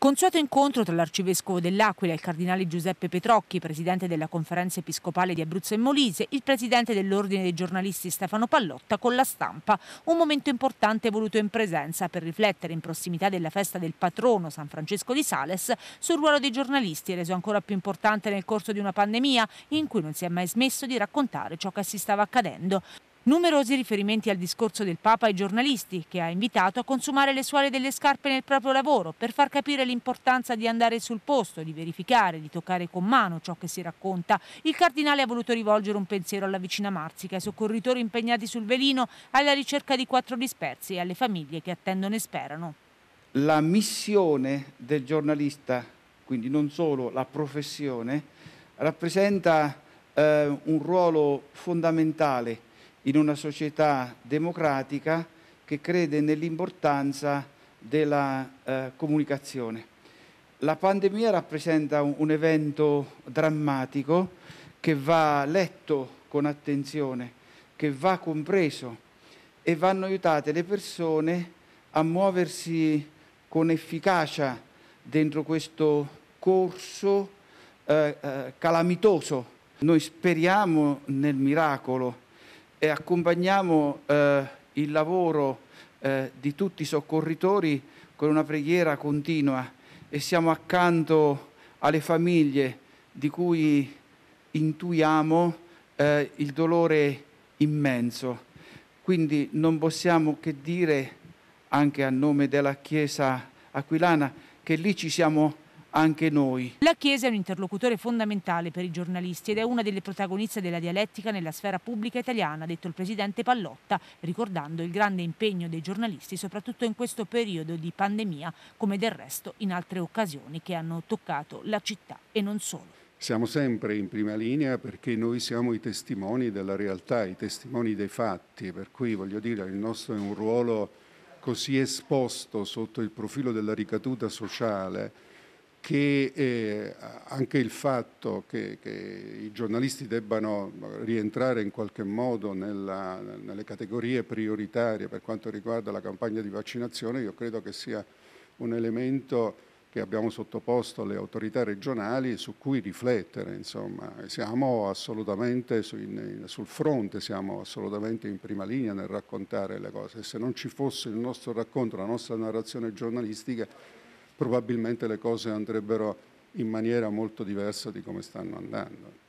Consueto incontro tra l'arcivescovo dell'Aquila e il cardinale Giuseppe Petrocchi, presidente della conferenza episcopale di Abruzzo e Molise, il presidente dell'ordine dei giornalisti Stefano Pallotta con la stampa. Un momento importante voluto in presenza per riflettere in prossimità della festa del patrono San Francesco di Sales sul ruolo dei giornalisti reso ancora più importante nel corso di una pandemia in cui non si è mai smesso di raccontare ciò che si stava accadendo. Numerosi riferimenti al discorso del Papa ai giornalisti, che ha invitato a consumare le suole delle scarpe nel proprio lavoro per far capire l'importanza di andare sul posto, di verificare, di toccare con mano ciò che si racconta. Il cardinale ha voluto rivolgere un pensiero alla vicina Marzica, ai soccorritori impegnati sul velino, alla ricerca di quattro dispersi e alle famiglie che attendono e sperano. La missione del giornalista, quindi non solo la professione, rappresenta eh, un ruolo fondamentale in una società democratica che crede nell'importanza della eh, comunicazione. La pandemia rappresenta un, un evento drammatico che va letto con attenzione, che va compreso e vanno aiutate le persone a muoversi con efficacia dentro questo corso eh, eh, calamitoso. Noi speriamo nel miracolo, e accompagniamo eh, il lavoro eh, di tutti i soccorritori con una preghiera continua e siamo accanto alle famiglie di cui intuiamo eh, il dolore immenso. Quindi non possiamo che dire, anche a nome della Chiesa aquilana, che lì ci siamo anche noi. La Chiesa è un interlocutore fondamentale per i giornalisti ed è una delle protagoniste della dialettica nella sfera pubblica italiana, ha detto il presidente Pallotta, ricordando il grande impegno dei giornalisti, soprattutto in questo periodo di pandemia, come del resto in altre occasioni che hanno toccato la città e non solo. Siamo sempre in prima linea perché noi siamo i testimoni della realtà, i testimoni dei fatti, per cui voglio dire il nostro è un ruolo così esposto sotto il profilo della ricaduta sociale che eh, anche il fatto che, che, i giornalisti debbano rientrare in qualche modo nella, nelle categorie prioritarie per quanto riguarda la campagna di vaccinazione, io credo che sia un elemento che abbiamo sottoposto alle autorità regionali su cui riflettere. Insomma. Siamo assolutamente su, in, sul fronte, siamo assolutamente in prima linea nel raccontare le cose. Se non ci fosse il nostro racconto, la nostra narrazione giornalistica, probabilmente le cose andrebbero in maniera molto diversa di come stanno andando.